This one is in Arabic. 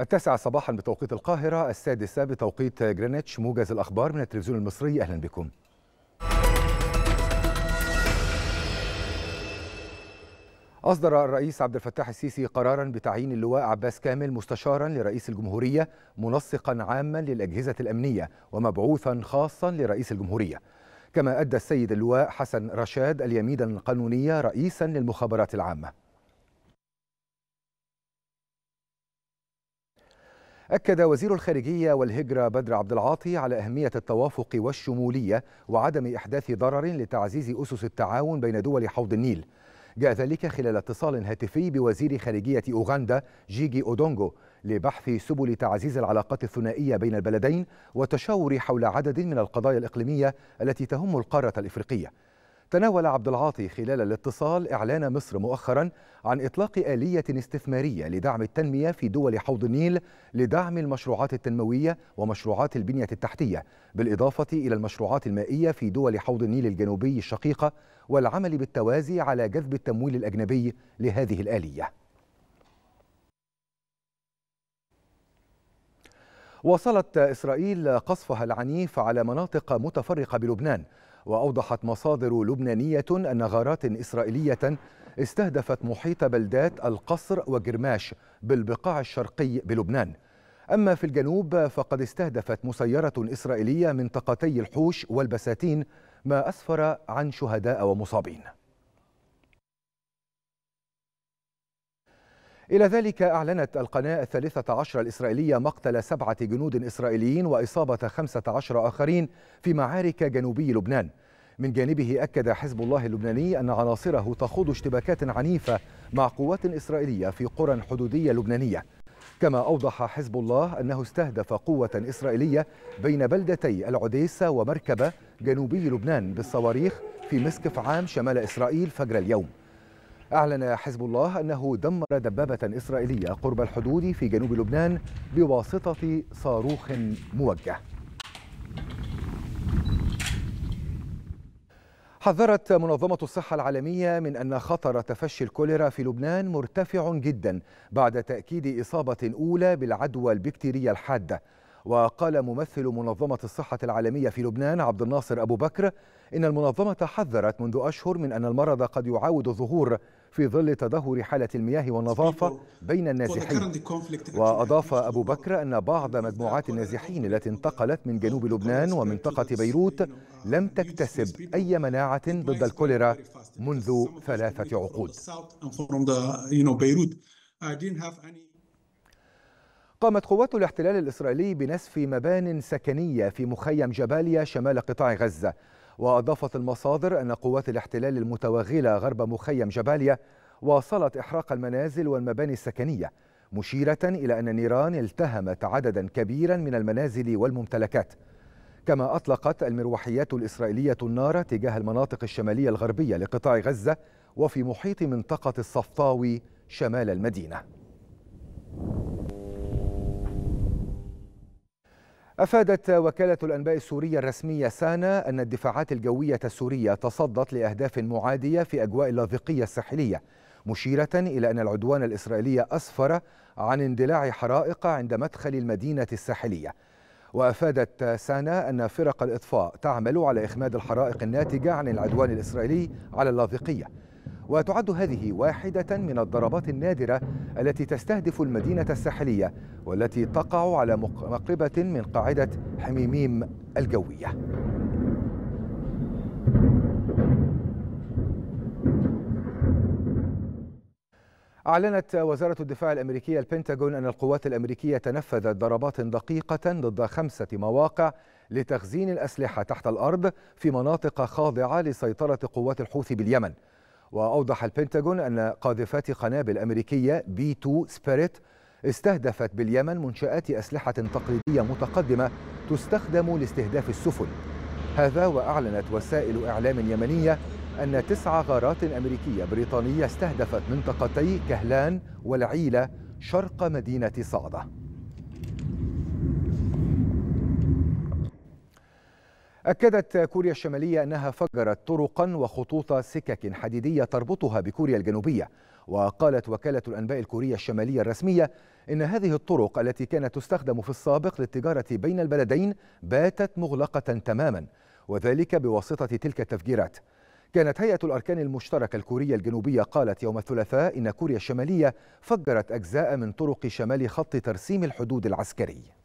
التاسعة صباحا بتوقيت القاهرة السادسة بتوقيت جرينتش موجز الأخبار من التلفزيون المصري أهلا بكم أصدر الرئيس عبد الفتاح السيسي قرارا بتعيين اللواء عباس كامل مستشارا لرئيس الجمهورية منسقا عاما للأجهزة الأمنية ومبعوثا خاصا لرئيس الجمهورية كما أدى السيد اللواء حسن رشاد اليميد القانونية رئيسا للمخابرات العامة أكد وزير الخارجية والهجرة بدر عبد العاطي على أهمية التوافق والشمولية وعدم إحداث ضرر لتعزيز أسس التعاون بين دول حوض النيل جاء ذلك خلال اتصال هاتفي بوزير خارجية أوغندا جيجي أودونغو لبحث سبل تعزيز العلاقات الثنائية بين البلدين والتشاور حول عدد من القضايا الإقليمية التي تهم القارة الإفريقية تناول عبد العاطي خلال الاتصال إعلان مصر مؤخرا عن إطلاق آلية استثمارية لدعم التنمية في دول حوض النيل لدعم المشروعات التنموية ومشروعات البنية التحتية بالإضافة إلى المشروعات المائية في دول حوض النيل الجنوبي الشقيقة والعمل بالتوازي على جذب التمويل الأجنبي لهذه الآلية واصلت إسرائيل قصفها العنيف على مناطق متفرقة بلبنان وأوضحت مصادر لبنانية أن غارات إسرائيلية استهدفت محيط بلدات القصر وجرماش بالبقاع الشرقي بلبنان أما في الجنوب فقد استهدفت مسيرة إسرائيلية منطقتي الحوش والبساتين ما أسفر عن شهداء ومصابين إلى ذلك أعلنت القناة الثالثة عشر الإسرائيلية مقتل سبعة جنود إسرائيليين وإصابة خمسة عشر آخرين في معارك جنوبي لبنان من جانبه أكد حزب الله اللبناني أن عناصره تخوض اشتباكات عنيفة مع قوات إسرائيلية في قرى حدودية لبنانية كما أوضح حزب الله أنه استهدف قوة إسرائيلية بين بلدتي العديسة ومركبة جنوبي لبنان بالصواريخ في مسكف عام شمال إسرائيل فجر اليوم أعلن حزب الله أنه دمر دبابة إسرائيلية قرب الحدود في جنوب لبنان بواسطة صاروخ موجه حذرت منظمة الصحة العالمية من أن خطر تفشي الكوليرا في لبنان مرتفع جدا بعد تأكيد إصابة أولى بالعدوى البكتيرية الحادة وقال ممثل منظمة الصحة العالمية في لبنان عبد الناصر أبو بكر إن المنظمة حذرت منذ أشهر من أن المرض قد يعاود الظهور في ظل تدهور حالة المياه والنظافة بين النازحين وأضاف أبو بكر أن بعض مجموعات النازحين التي انتقلت من جنوب لبنان ومنطقة بيروت لم تكتسب أي مناعة ضد الكوليرا منذ ثلاثة عقود قامت قوات الاحتلال الإسرائيلي بنسف مبان سكنية في مخيم جباليا شمال قطاع غزة وأضافت المصادر أن قوات الاحتلال المتوغلة غرب مخيم جباليا واصلت إحراق المنازل والمباني السكنية مشيرة إلى أن النيران التهمت عددا كبيرا من المنازل والممتلكات كما أطلقت المروحيات الإسرائيلية النار تجاه المناطق الشمالية الغربية لقطاع غزة وفي محيط منطقة الصفطاوي شمال المدينة أفادت وكالة الأنباء السورية الرسمية سانا أن الدفاعات الجوية السورية تصدت لأهداف معادية في أجواء اللاذقية الساحلية مشيرة إلى أن العدوان الإسرائيلي أسفر عن اندلاع حرائق عند مدخل المدينة الساحلية وأفادت سانا أن فرق الإطفاء تعمل على إخماد الحرائق الناتجة عن العدوان الإسرائيلي على اللاذقية وتعد هذه واحدة من الضربات النادرة التي تستهدف المدينة الساحلية والتي تقع على مقربة من قاعدة حميميم الجوية أعلنت وزارة الدفاع الأمريكية البنتاغون أن القوات الأمريكية تنفذت ضربات دقيقة ضد خمسة مواقع لتخزين الأسلحة تحت الأرض في مناطق خاضعة لسيطرة قوات الحوثي باليمن وأوضح البنتاغون أن قاذفات قنابل أمريكية بي 2 سبيريت استهدفت باليمن منشآت أسلحة تقليدية متقدمة تستخدم لاستهداف السفن هذا وأعلنت وسائل إعلام يمنية أن تسع غارات أمريكية بريطانية استهدفت منطقتي كهلان والعيلة شرق مدينة صعده أكدت كوريا الشمالية أنها فجرت طرقا وخطوط سكك حديدية تربطها بكوريا الجنوبية وقالت وكالة الأنباء الكورية الشمالية الرسمية إن هذه الطرق التي كانت تستخدم في السابق للتجارة بين البلدين باتت مغلقة تماما وذلك بواسطة تلك التفجيرات كانت هيئة الأركان المشتركة الكورية الجنوبية قالت يوم الثلاثاء إن كوريا الشمالية فجرت أجزاء من طرق شمال خط ترسيم الحدود العسكري